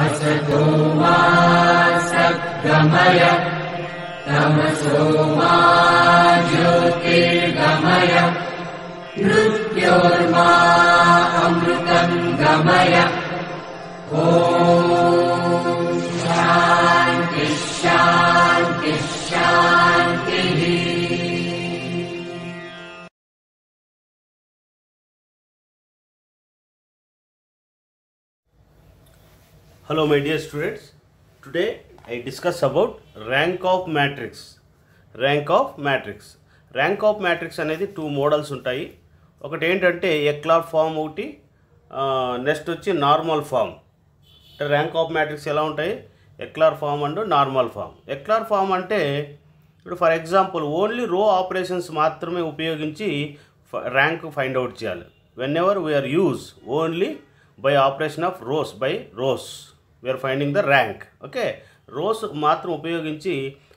अशतोमासद्गमय तमसोमा ज्योतिर्गमय नृत्यवर्मा अमृतम् गमय hello my dear students today I discuss about rank of matrix rank of matrix rank of matrix అనేది two models ఉంటాయి ఒకటి ఏంటంటే ఎక్లార్ form ఒకటి next వచ్చి normal form అంటే rank of matrix ఎలా ఉంటాయి ఎక్లార్ form and normal form ఎక్లార్ form అంటే ఇప్పుడు ఫర్ ఎగ్జాంపుల్ ఓన్లీ రో ఆపరేషన్స్ మాత్రమే ఉపయోగించి ర్యాంక్ ఫైండ్ అవుట్ చేయాలి when ever we are use only by operation of rose by rows we are finding the rank okay rows మాత్రం ఉపయోగించి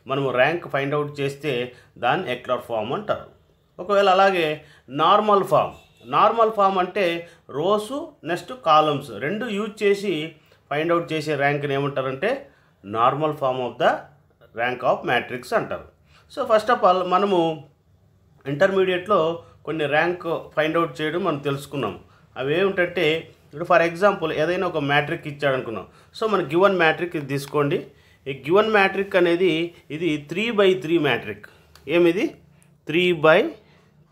మనము ర్యాంక్ ఫైండ్ అవుట్ చేస్తే దాన్ని ఎక్లర్ ఫామ్ అంటారు ఒకవేళ అలాగే నార్మల్ ఫామ్ నార్మల్ ఫామ్ అంటే రోసు నెక్స్ట్ కాలమ్స్ రెండు యూజ్ చేసి ఫైండ్ అవుట్ చేసే ర్యాంక్ని ఏమంటారంటే normal form of the rank of matrix అంటారు సో ఫస్ట్ ఆఫ్ ఆల్ మనము ఇంటర్మీడియట్లో కొన్ని ర్యాంక్ ఫైండ్ అవుట్ చేయడం మనం తెలుసుకున్నాం అవి ఏమిటంటే ఇప్పుడు ఫర్ ఎగ్జాంపుల్ ఏదైనా ఒక మ్యాట్రిక్ ఇచ్చాడు అనుకున్నాం సో మన గివన్ మ్యాట్రిక్ ఇది తీసుకోండి ఈ గివన్ మ్యాట్రిక్ అనేది ఇది త్రీ బై త్రీ మ్యాట్రిక్ ఏమిది త్రీ బై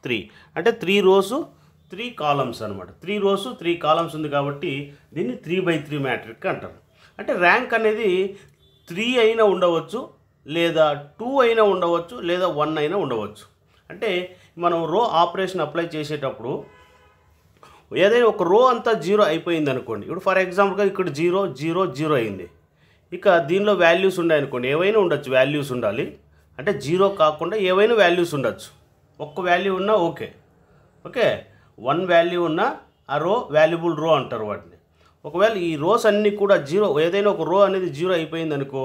త్రీ అంటే త్రీ రోజు త్రీ కాలమ్స్ అనమాట త్రీ రోజు త్రీ కాలమ్స్ ఉంది కాబట్టి దీన్ని త్రీ బై త్రీ మ్యాట్రిక్ అంటారు అంటే ర్యాంక్ అనేది త్రీ అయినా ఉండవచ్చు లేదా టూ అయినా ఉండవచ్చు లేదా వన్ అయినా ఉండవచ్చు అంటే మనం రో ఆపరేషన్ అప్లై చేసేటప్పుడు ఏదైనా ఒక రో అంతా జీరో అయిపోయింది అనుకోండి ఇప్పుడు ఫర్ ఎగ్జాంపుల్గా ఇక్కడ జీరో జీరో జీరో అయింది ఇక దీనిలో వాల్యూస్ ఉన్నాయి అనుకోండి ఏవైనా ఉండొచ్చు వాల్యూస్ ఉండాలి అంటే జీరో కాకుండా ఏవైనా వాల్యూస్ ఉండొచ్చు ఒక్క వాల్యూ ఉన్నా ఓకే ఓకే వన్ వాల్యూ ఉన్నా ఆ రో వాల్యుబుల్ రో అంటారు వాటిని ఒకవేళ ఈ రోస్ అన్నీ కూడా జీరో ఏదైనా ఒక రో అనేది జీరో అయిపోయింది అనుకో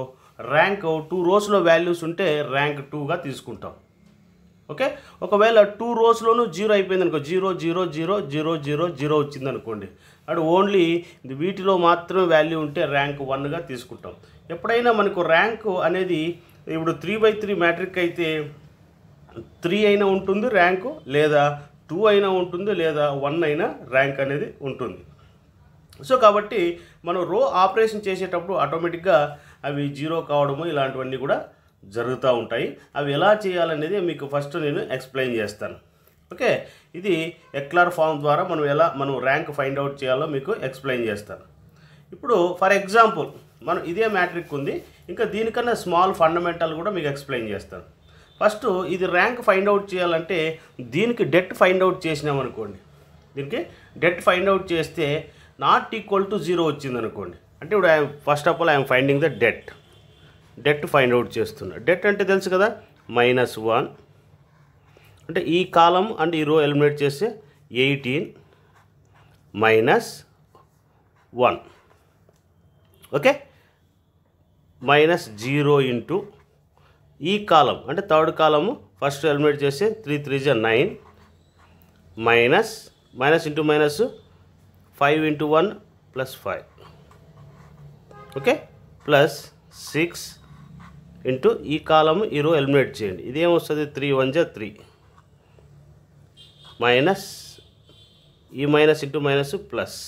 ర్యాంక్ టూ రోస్లో వాల్యూస్ ఉంటే ర్యాంక్ టూగా తీసుకుంటాం ఓకే ఒకవేళ టూ రోస్లోనూ జీరో అయిపోయింది అనుకో zero zero zero zero zero zero వచ్చింది అనుకోండి అండ్ ఓన్లీ వీటిలో మాత్రమే వాల్యూ ఉంటే ర్యాంక్ వన్గా తీసుకుంటాం ఎప్పుడైనా మనకు ర్యాంక్ అనేది ఇప్పుడు త్రీ బై త్రీ మ్యాట్రిక్ అయితే త్రీ అయినా ఉంటుంది ర్యాంకు లేదా టూ అయినా ఉంటుంది లేదా వన్ అయినా ర్యాంక్ అనేది ఉంటుంది సో కాబట్టి మనం రో ఆపరేషన్ చేసేటప్పుడు ఆటోమేటిక్గా అవి జీరో కావడము ఇలాంటివన్నీ కూడా జరుగుతూ ఉంటాయి అవి ఎలా చేయాలనేది మీకు ఫస్ట్ నేను ఎక్స్ప్లెయిన్ చేస్తాను ఓకే ఇది ఎక్లార్ ఫామ్ ద్వారా మనం ఎలా మనం ర్యాంక్ ఫైండ్ అవుట్ చేయాలో మీకు ఎక్స్ప్లెయిన్ చేస్తాను ఇప్పుడు ఫర్ ఎగ్జాంపుల్ మనం ఇదే మ్యాట్రిక్ ఉంది ఇంకా దీనికన్నా స్మాల్ ఫండమెంటల్ కూడా మీకు ఎక్స్ప్లెయిన్ చేస్తాను ఫస్ట్ ఇది ర్యాంక్ ఫైండ్ అవుట్ చేయాలంటే దీనికి డెట్ ఫైండ్ అవుట్ చేసినామనుకోండి దీనికి డెట్ ఫైండ్ అవుట్ చేస్తే నాట్ ఈక్వల్ టు జీరో వచ్చిందనుకోండి అంటే ఇప్పుడు I'm first of all I'm finding the det det find out చేస్తున్నా డెట్ అంటే తెలుసు కదా మైనస్ వన్ అంటే ఈ కాలం అండ్ ఈ రో ఎలిమినేట్ చేస్తే eighteen minus one okay minus zero into ఈ కాలం అంటే థర్డ్ కాలము ఫస్ట్ ఎలిమినేట్ చేస్తే త్రీ త్రీ జా nine minus minus into minus five into one plus five okay plus six into ఈ column ఈ row eliminate చేయండి ఇది వస్తుంది three one జా త్రీ మైనస్ ఈ మైనస్ ఇంటూ మైనస్ ప్లస్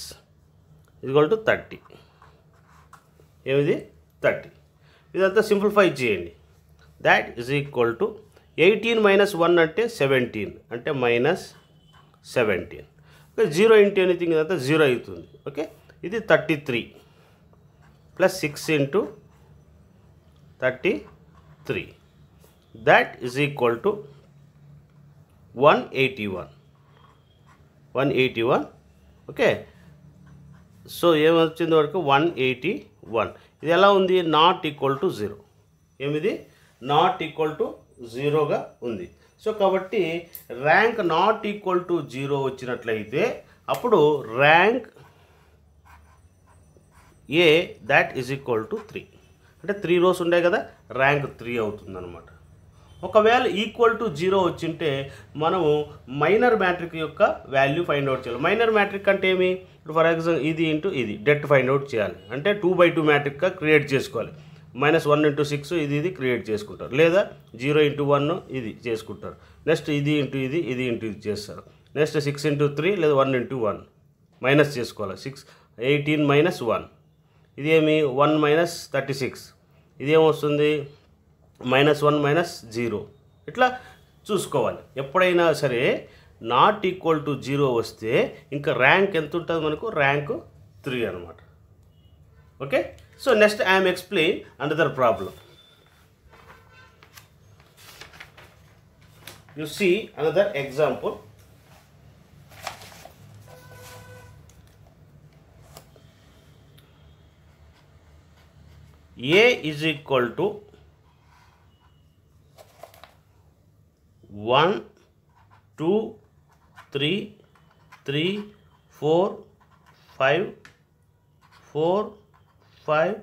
ఇదిగోల్ టు థర్టీ ఏమిది థర్టీ ఇదంతా సింప్లిఫై చేయండి that is equal to eighteen minus one అంటే సెవెంటీన్ అంటే minus seventeen okay zero into anything ఇదంతా జీరో అవుతుంది ఓకే ఇది thirty three plus six into thirty three is equal 3 one eighty one one eighty one okay so ఏమొచ్చింది వరకు one eighty one ఇది ఎలా ఉంది నాట్ ఈక్వల్ టు జీరో ఏమిది not equal to జీరోగా ఉంది సో కాబట్టి rank not equal to zero వచ్చినట్లయితే అప్పుడు rank A that is equal to three అంటే త్రీ రోస్ ఉన్నాయి కదా ర్యాంక్ త్రీ అనమాట ఒకవేళ ఈక్వల్ టు జీరో వచ్చింటే మనము మైనర్ మ్యాట్రిక్ యొక్క వాల్యూ ఫైండ్ అవుట్ చేయాలి మైనర్ మ్యాట్రిక్ అంటే ఏమి ఇప్పుడు ఫర్ ఎగ్జాంపుల్ ఇది ఇంటూ ఇది డెట్ ఫైండ్ అవుట్ చేయాలి అంటే టూ బై టూ మ్యాట్రిక్గా క్రియేట్ చేసుకోవాలి మైనస్ వన్ ఇంటూ సిక్స్ ఇది ఇది క్రియేట్ చేసుకుంటారు లేదా జీరో ఇంటూ వన్ ఇది చేసుకుంటారు నెక్స్ట్ ఇది ఇంటూ ఇది ఇది ఇంటూ ఇది చేస్తారు నెక్స్ట్ సిక్స్ ఇంటూ త్రీ లేదా వన్ ఇంటూ వన్ మైనస్ చేసుకోవాలి సిక్స్ ఎయిటీన్ మైనస్ వన్ ఇది ఏమి వన్ మైనస్ థర్టీ సిక్స్ ఇదేమొస్తుంది మైనస్ వన్ మైనస్ జీరో ఇట్లా చూసుకోవాలి ఎప్పుడైనా సరే నాట్ ఈక్వల్ టు జీరో వస్తే ఇంకా ర్యాంక్ ఎంత ఉంటుంది మనకు ర్యాంక్ త్రీ అనమాట okay so next I'm explain another problem you see another example A is equal to one two three three four five four five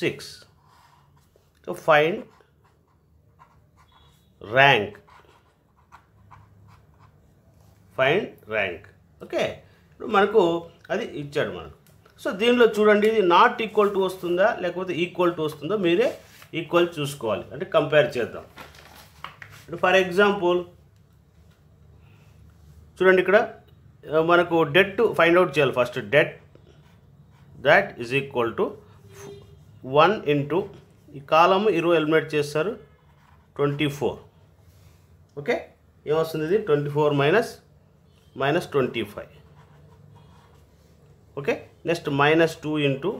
six to find rank find rank okay ఇప్పుడు మనకు అది ఇచ్చాడు మనకు so దీనిలో చూడండి ఇది not equal to వస్తుందా లేకపోతే ఈక్వల్ టు వస్తుందో మీరే ఈక్వల్ చూసుకోవాలి అంటే కంపేర్ చేద్దాం ఫర్ ఎగ్జాంపుల్ చూడండి ఇక్కడ మనకు డెట్ ఫైండ్ అవుట్ చేయాలి first det that is equal to one into ఈ కాలము ఇరవై ఎలిమినేట్ చేస్తారు ట్వంటీ ఫోర్ ఓకే ఏమొస్తుంది ఇది twenty four minus minus twenty five okay next minus two into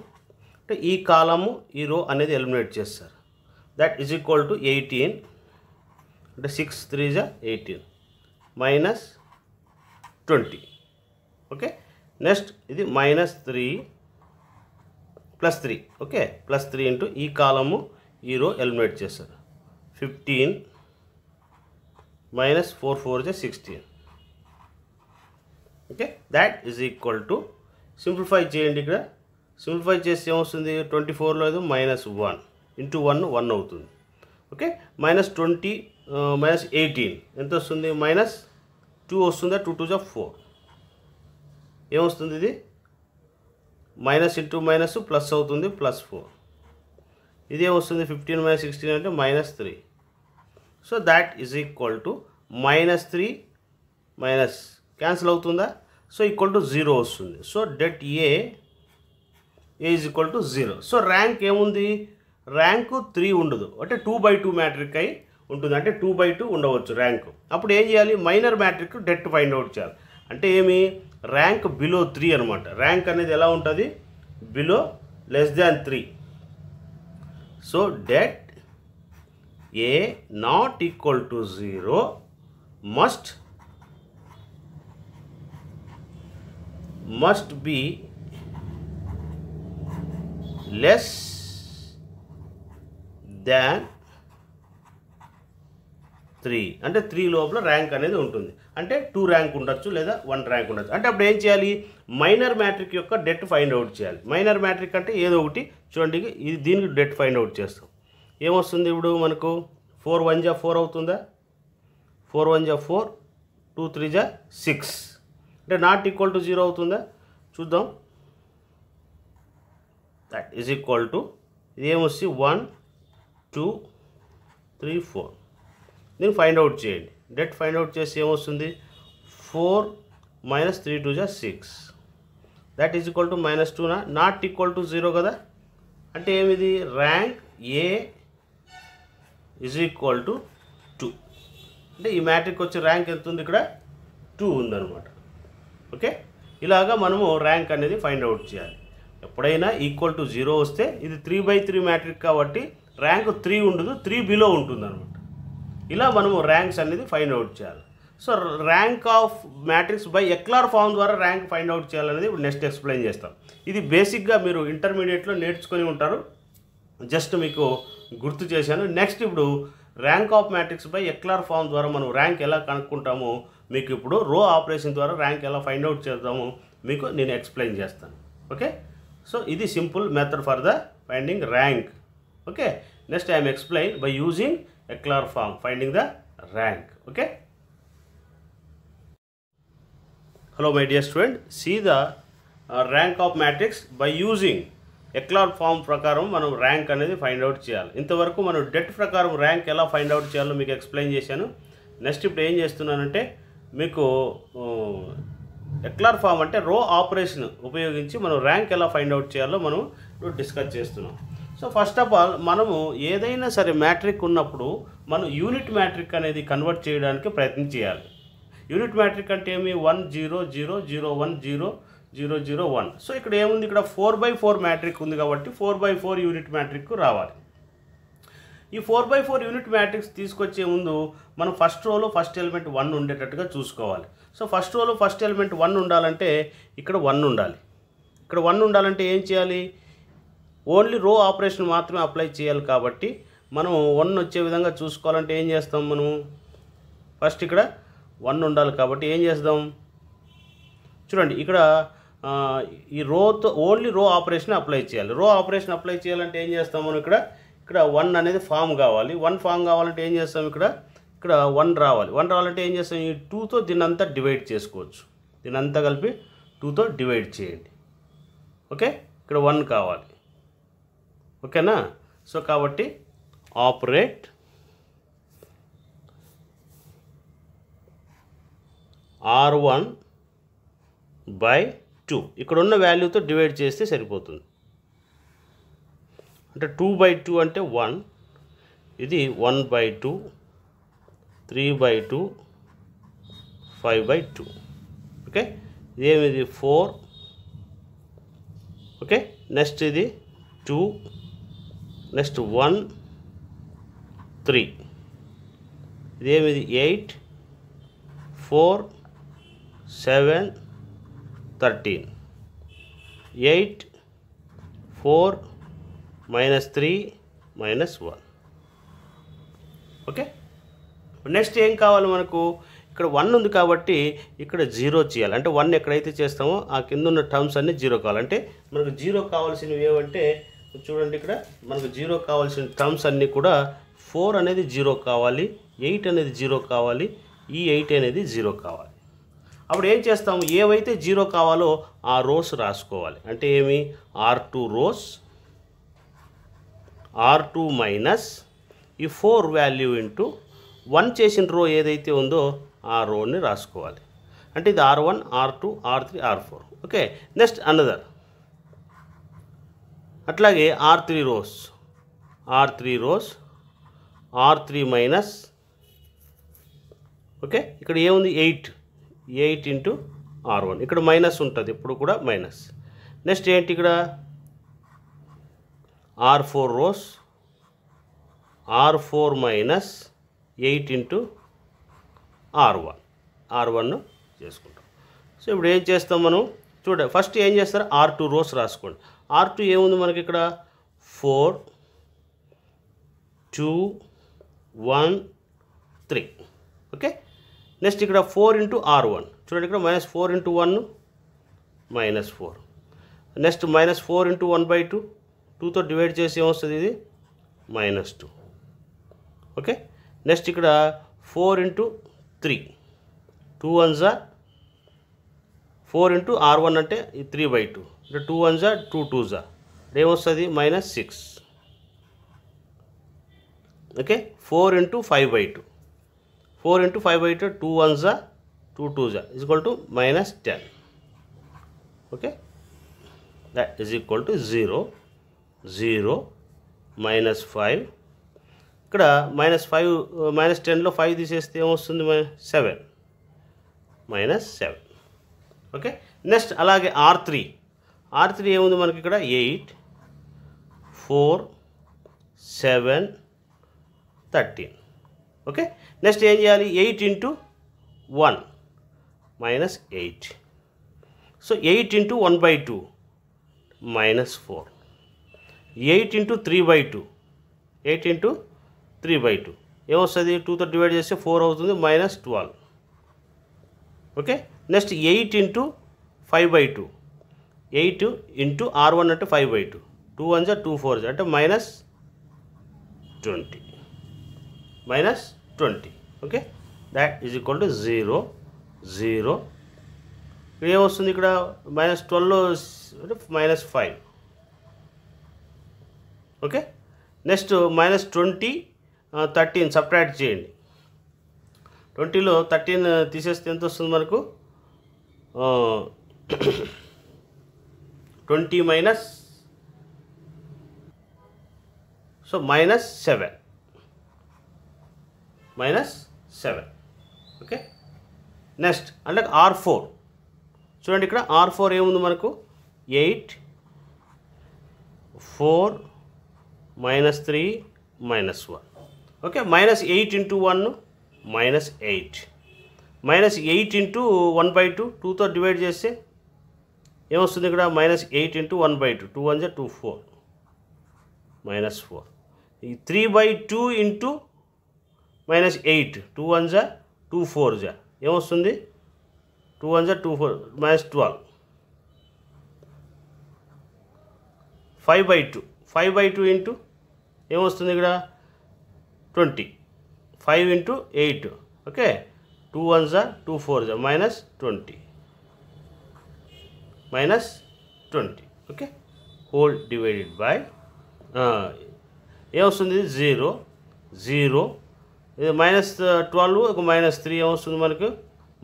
అంటే ఈ కాలము ఈ రో అనేది ఎలిమినేట్ చేస్తారు that is equal to eighteen అంటే సిక్స్ త్రీ జా eighteen minus twenty okay next ఇది minus three plus three okay plus three into ఈ column ఈ రో ఎలిమినేట్ చేస్తారు ఫిఫ్టీన్ మైనస్ ఫోర్ ఫోర్ జా sixteen okay that is equal to simplify చేయండి ఇక్కడ simplify చేస్తే ఏమొస్తుంది ట్వంటీ ఫోర్లో అయితే minus one into one one అవుతుంది okay minus twenty minus eighteen ఎంత వస్తుంది మైనస్ టూ వస్తుందా టూ టూ జా ఫోర్ ఏమొస్తుంది ఇది మైనస్ ఇంటూ మైనస్ ప్లస్ అవుతుంది ప్లస్ ఫోర్ ఏమొస్తుంది ఫిఫ్టీన్ మైనస్ సిక్స్టీన్ అంటే minus three so that is equal to minus three minus cancel అవుతుందా సో ఈక్వల్ టు జీరో వస్తుంది so det A is equal to zero so rank ఏముంది rank three ఉండదు అంటే two by two matric అయి ఉంటుంది అంటే two by two ఉండవచ్చు rank అప్పుడు ఏం చేయాలి minor matrix det find out చేయాలి అంటే ఏమి ర్యాంక్ బిలో త్రీ అనమాట ర్యాంక్ అనేది ఎలా ఉంటుంది below less than three so det A not equal to zero must must be less than three అంటే త్రీ లోపల ర్యాంక్ అనేది ఉంటుంది అంటే టూ ర్యాంక్ ఉండొచ్చు లేదా వన్ ర్యాంక్ ఉండొచ్చు అంటే అప్పుడు ఏం చేయాలి మైనర్ మ్యాట్రిక్ యొక్క డెట్ ఫైండ్ అవుట్ చేయాలి మైనర్ మ్యాట్రిక్ అంటే ఏదో ఒకటి చూడండి ఇది దీనికి డెట్ ఫైండ్ అవుట్ చేస్తాం ఏమొస్తుంది ఇప్పుడు మనకు ఫోర్ వన్ జా ఫోర్ అవుతుందా ఫోర్ వన్ జా ఫోర్ టూ త్రీ జా సిక్స్ అంటే నాట్ ఈక్వల్ టు జీరో అవుతుందా చూద్దాం దట్ ఈజ్ ఈక్వల్ టు ఇదేమొచ్చి వన్ టూ త్రీ ఫోర్ దీన్ని ఫైండ్ అవుట్ చేయండి డెట్ ఫైండ్ అవుట్ చేసి ఏమొస్తుంది ఫోర్ మైనస్ త్రీ టూ జా six that is equal to minus టూనా నాట్ ఈక్వల్ టు జీరో కదా అంటే ఏమిది rank A is equal to two అంటే ఈ మ్యాట్రిక్ వచ్చే ర్యాంక్ ఎంత ఉంది ఇక్కడ టూ ఉందన్నమాట ఓకే ఇలాగా మనము ర్యాంక్ అనేది ఫైండ్ అవుట్ చేయాలి ఎప్పుడైనా ఈక్వల్ టు జీరో వస్తే ఇది త్రీ బై త్రీ మ్యాట్రిక్ కాబట్టి ర్యాంక్ త్రీ ఉండదు త్రీ బిలో ఉంటుంది అనమాట ఇలా మనము ర్యాంక్స్ అనేది ఫైండ్ అవుట్ చేయాలి so rank of matrix by ఎక్లార్ ఫామ్ ద్వారా ర్యాంక్ ఫైండ్ అవుట్ చేయాలనేది ఇప్పుడు నెక్స్ట్ ఎక్స్ప్లెయిన్ చేస్తాం ఇది బేసిక్గా మీరు ఇంటర్మీడియట్లో నేర్చుకొని ఉంటారు జస్ట్ మీకు గుర్తు చేశాను నెక్స్ట్ ఇప్పుడు ర్యాంక్ ఆఫ్ మ్యాట్రిక్స్ బై ఎక్లార్ ఫామ్ ద్వారా మనం ర్యాంక్ ఎలా కనుక్కుంటామో మీకు ఇప్పుడు రో ఆపరేషన్ ద్వారా ర్యాంక్ ఎలా ఫైండ్ అవుట్ చేద్దామో మీకు నేను ఎక్స్ప్లెయిన్ చేస్తాను ఓకే సో ఇది simple method for the finding rank okay next I'm explain by using ఎక్లార్ form finding the rank okay hello my dear student see the rank of matrix by using echelon form ప్రకారం మనం rank అనేది find out చేయాలి ఇంతవరకు మనం debt ప్రకారం rank ఎలా find out చేయాలో మీకు ఎక్స్ప్లెయిన్ చేశాను నెక్స్ట్ ఇప్పుడు ఏం చేస్తున్నానంటే మీకు ఎక్లార్ ఫామ్ అంటే రో ఆపరేషన్ ఉపయోగించి మనం ర్యాంక్ ఎలా ఫైండ్ అవుట్ చేయాలో మనం ఇప్పుడు డిస్కస్ చేస్తున్నాం సో ఫస్ట్ ఆఫ్ ఆల్ మనము ఏదైనా సరే మ్యాట్రిక్ ఉన్నప్పుడు మనం యూనిట్ మ్యాట్రిక్ అనేది కన్వర్ట్ చేయడానికి ప్రయత్నం చేయాలి యూనిట్ మ్యాట్రిక్ అంటే ఏమి one zero zero zero one zero zero zero one so ఇక్కడ ఏముంది ఇక్కడ ఫోర్ బై ఫోర్ మ్యాట్రిక్ ఉంది కాబట్టి four by four unit matrix రావాలి ఈ four by four unit matrix తీసుకొచ్చే ముందు మనం ఫస్ట్ రోలో ఫస్ట్ ఎలిమెంట్ వన్ ఉండేటట్టుగా చూసుకోవాలి సో ఫస్ట్ రోలో ఫస్ట్ ఎలిమెంట్ వన్ ఉండాలంటే ఇక్కడ వన్ ఉండాలి ఇక్కడ వన్ ఉండాలంటే ఏం చేయాలి ఓన్లీ రో ఆపరేషన్ మాత్రమే అప్లై చేయాలి కాబట్టి మనం వన్ వచ్చే విధంగా చూసుకోవాలంటే ఏం చేస్తాం మనం ఫస్ట్ ఇక్కడ వన్ ఉండాలి కాబట్టి ఏం చేద్దాం చూడండి ఇక్కడ ఈ రోతో ఓన్లీ రో ఆపరేషన్ అప్లై చేయాలి రో ఆపరేషన్ అప్లై చేయాలంటే ఏం చేస్తాం మనం ఇక్కడ ఇక్కడ వన్ అనేది ఫామ్ కావాలి వన్ ఫామ్ కావాలంటే ఏం చేస్తాం ఇక్కడ ఇక్కడ వన్ రావాలి వన్ రావాలంటే ఏం చేస్తాం ఈ టూతో అంతా డివైడ్ చేసుకోవచ్చు దీనంతా కలిపి టూతో డివైడ్ చేయండి ఓకే ఇక్కడ వన్ కావాలి ఓకేనా సో కాబట్టి operate R one by two ఇక్కడ ఉన్న వాల్యూతో డివైడ్ చేస్తే సరిపోతుంది అంటే టూ బై టూ అంటే వన్ ఇది one by two three by two five by two okay ఇదేమి ఇది ఫోర్ ఓకే నెక్స్ట్ ఇది టూ నెక్స్ట్ వన్ త్రీ ఇదేమిది eight four seven thirteen eight four minus three minus one okay next ఏం కావాలి మనకు ఇక్కడ వన్ ఉంది కాబట్టి ఇక్కడ జీరో చేయాలి అంటే వన్ ఎక్కడైతే చేస్తామో ఆ కింద ఉన్న టర్మ్స్ అన్నీ జీరో కావాలంటే మనకు జీరో కావాల్సినవి ఏమంటే చూడండి ఇక్కడ మనకు జీరో కావాల్సిన టర్మ్స్ అన్నీ కూడా ఫోర్ అనేది జీరో కావాలి ఎయిట్ అనేది జీరో కావాలి ఈ ఎయిట్ అనేది జీరో కావాలి అప్పుడు ఏం చేస్తాము ఏవైతే జీరో కావాలో ఆ రోస్ రాసుకోవాలి అంటే ఏమి R two rows R two minus ఈ ఫోర్ వాల్యూ ఇంటూ వన్ చేసిన రో ఏదైతే ఉందో ఆ రోని రాసుకోవాలి అంటే ఇది R one R two R three R four okay next another అట్లాగే R three rows R three rows R three minus okay ఇక్కడ ఏముంది eight eight into R one ఇక్కడ మైనస్ ఉంటుంది ఇప్పుడు కూడా మైనస్ నెక్స్ట్ ఏంటి ఇక్కడ R four rows R four minus eight into R one R one చేసుకుంటాం సో ఇప్పుడు ఏం చేస్తాం మనం చూడ ఫస్ట్ ఏం చేస్తారు ఆర్ టూ రోస్ రాసుకోండి ఆర్ టూ ఏముంది మనకి ఇక్కడ four two one three okay next ఇక్కడ ఫోర్ ఇంటూ ఆర్ వన్ చూడండి ఇక్కడ minus four into one minus four next minus four into one by two టూతో డివైడ్ చేసి ఏమొస్తుంది ఇది మైనస్ టూ ఓకే నెక్స్ట్ ఇక్కడ four into three two one జా four into R one అంటే three by two అంటే టూ వన్ జా two two జా ఏమొస్తుంది minus six okay four into five by two four into five by two two one జా two two జా is equal to minus ten okay that is equal to zero zero minus five ఇక్కడ minus five minus టెన్లో five తీసేస్తే ఏమొస్తుంది seven minus seven okay next అలాగే R three R three ఏముంది మనకి ఇక్కడ eight four seven thirteen okay next ఏం చేయాలి eight into one minus eight so eight into one by two minus four eight into three by two eight into three by two ఏమొస్తుంది టూతో divide చేస్తే four అవుతుంది minus twelve okay next eight into five by two eight into R one అంటే five by two two one జా two four జా అంటే minus twenty minus twenty okay that is equal to zero zero ఏమొస్తుంది ఇక్కడ minus twelve minus five okay next minus twenty thirteen separate చేయండి ట్వంటీలో thirteen తీసేస్తే ఎంత వస్తుంది మనకు twenty minus so minus seven minus seven okay next అంటే R four చూడండి ఇక్కడ ఆర్ ఫోర్ ఏముంది మనకు eight four minus three minus one okay minus eight into one minus eight minus eight into one by two టూతో divide చేస్తే ఏమొస్తుంది ఇక్కడ minus eight into one by two two one జా two four minus four three by two into minus eight two one జా two four జా ఏమొస్తుంది two one జా two four minus twelve five by two five by two into ఏమొస్తుంది ఇక్కడ twenty five into eight okay two one జా two four జా minus twenty minus twenty okay whole divided by ఏమొస్తుంది zero zero ఇది minus twelve uh, ఒక minus three ఏమొస్తుంది మనకు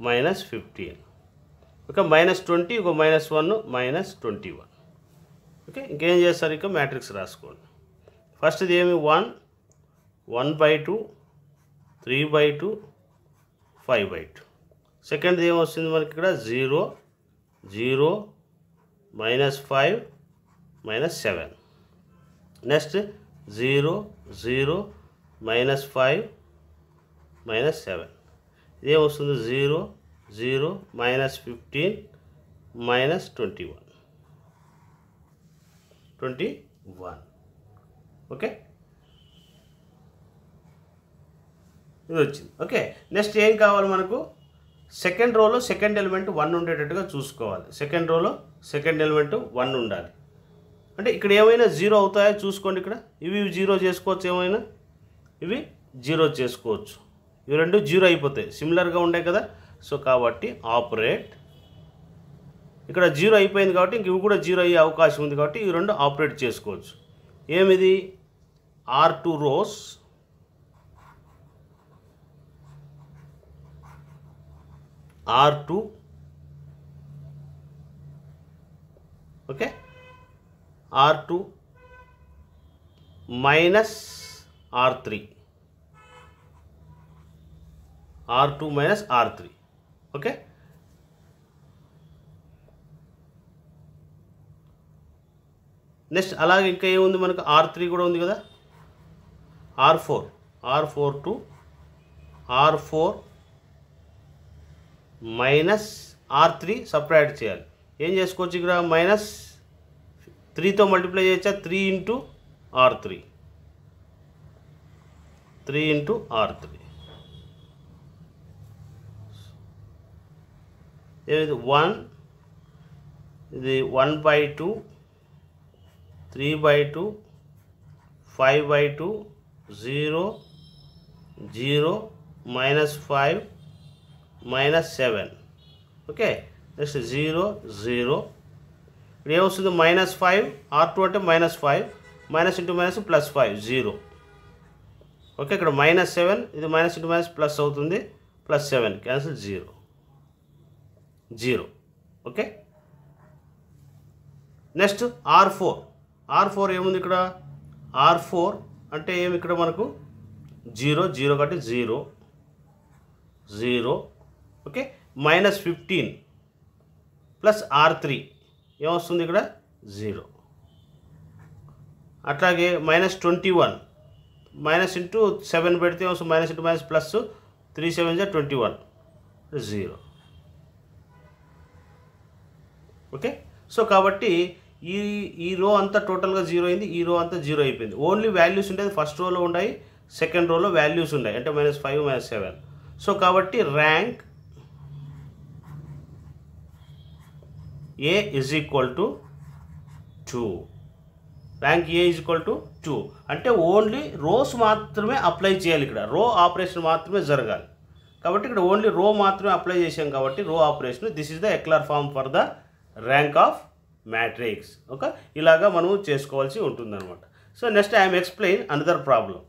minus fifteen ఒక మైనస్ ట్వంటీ ఒక minus one minus twenty one okay ఇంకేం చేస్తారు ఇంకా మ్యాట్రిక్స్ రాసుకోండి ఫస్ట్ ఇది ఏమి one one by two three by two five by two సెకండ్ది ఏమొస్తుంది మనకి ఇక్కడ zero zero minus five minus seven next zero zero minus five minus seven ఇదే వస్తుంది zero zero minus fifteen minus twenty one twenty one okay ఇది వచ్చింది okay next ఏం కావాలి మనకు సెకండ్ రోలో సెకండ్ ఎలిమెంట్ వన్ ఉండేటట్టుగా చూసుకోవాలి సెకండ్ రోలో సెకండ్ ఎలిమెంట్ వన్ ఉండాలి అంటే ఇక్కడ ఏమైనా జీరో అవుతాయో చూసుకోండి ఇక్కడ ఇవి జీరో చేసుకోవచ్చు ఏమైనా ఇవి జీరో చేసుకోవచ్చు ఇవి రెండు జీరో అయిపోతాయి సిమిలర్గా ఉండే కదా సో కాబట్టి ఆపరేట్ ఇక్కడ జీరో అయిపోయింది కాబట్టి ఇంక ఇవి కూడా జీరో అయ్యే అవకాశం ఉంది కాబట్టి ఇవి రెండు ఆపరేట్ చేసుకోవచ్చు ఏమిది R two rows R two okay R two minus R three R two minus R three okay next అలాగే ఇంకా ఏముంది మనకు ఆర్ త్రీ కూడా ఉంది కదా R four R four to R four minus R three separate చేయాలి ఏం చేసుకోవచ్చు ఇక్కడ మైనస్ త్రీతో మల్టిప్లై చేయొచ్చా three into R three three into R three ఇది వన్ ఇది one by two three by two five by two zero zero minus five minus seven okay next zero zero ఇప్పుడు ఏమొస్తుంది మైనస్ ఫైవ్ ఆర్ టూ అంటే minus five minus into minus plus five zero okay ఇక్కడ minus seven ఇది minus into minus plus అవుతుంది plus seven cancel zero zero okay next R four R four ఏముంది ఇక్కడ R four అంటే ఏమి ఇక్కడ మనకు జీరో జీరో కాబట్టి zero zero okay minus fifteen plus R three ఏమొస్తుంది ఇక్కడ జీరో అట్లాగే minus twenty one minus into seven పెడితే minus into minus plus three seven జా twenty one zero okay so కాబట్టి ఈ ఈ రో అంతా టోటల్గా జీరో అయింది ఈ రో అంతా జీరో అయిపోయింది ఓన్లీ వాల్యూస్ ఉండేది ఫస్ట్ రోలో ఉన్నాయి సెకండ్ రోలో వాల్యూస్ ఉన్నాయి అంటే minus five minus seven so కాబట్టి rank A is equal to two rank A is equal to two అంటే ఓన్లీ రోస్ మాత్రమే అప్లై చేయాలి ఇక్కడ రో ఆపరేషన్ మాత్రమే జరగాలి కాబట్టి ఇక్కడ ఓన్లీ రో మాత్రమే అప్లై చేసాం కాబట్టి row operation this is the ఎక్లార్ form for the rank of matrix okay ఇలాగా మనం చేసుకోవాల్సి ఉంటుందన్నమాట so next I'm explain another problem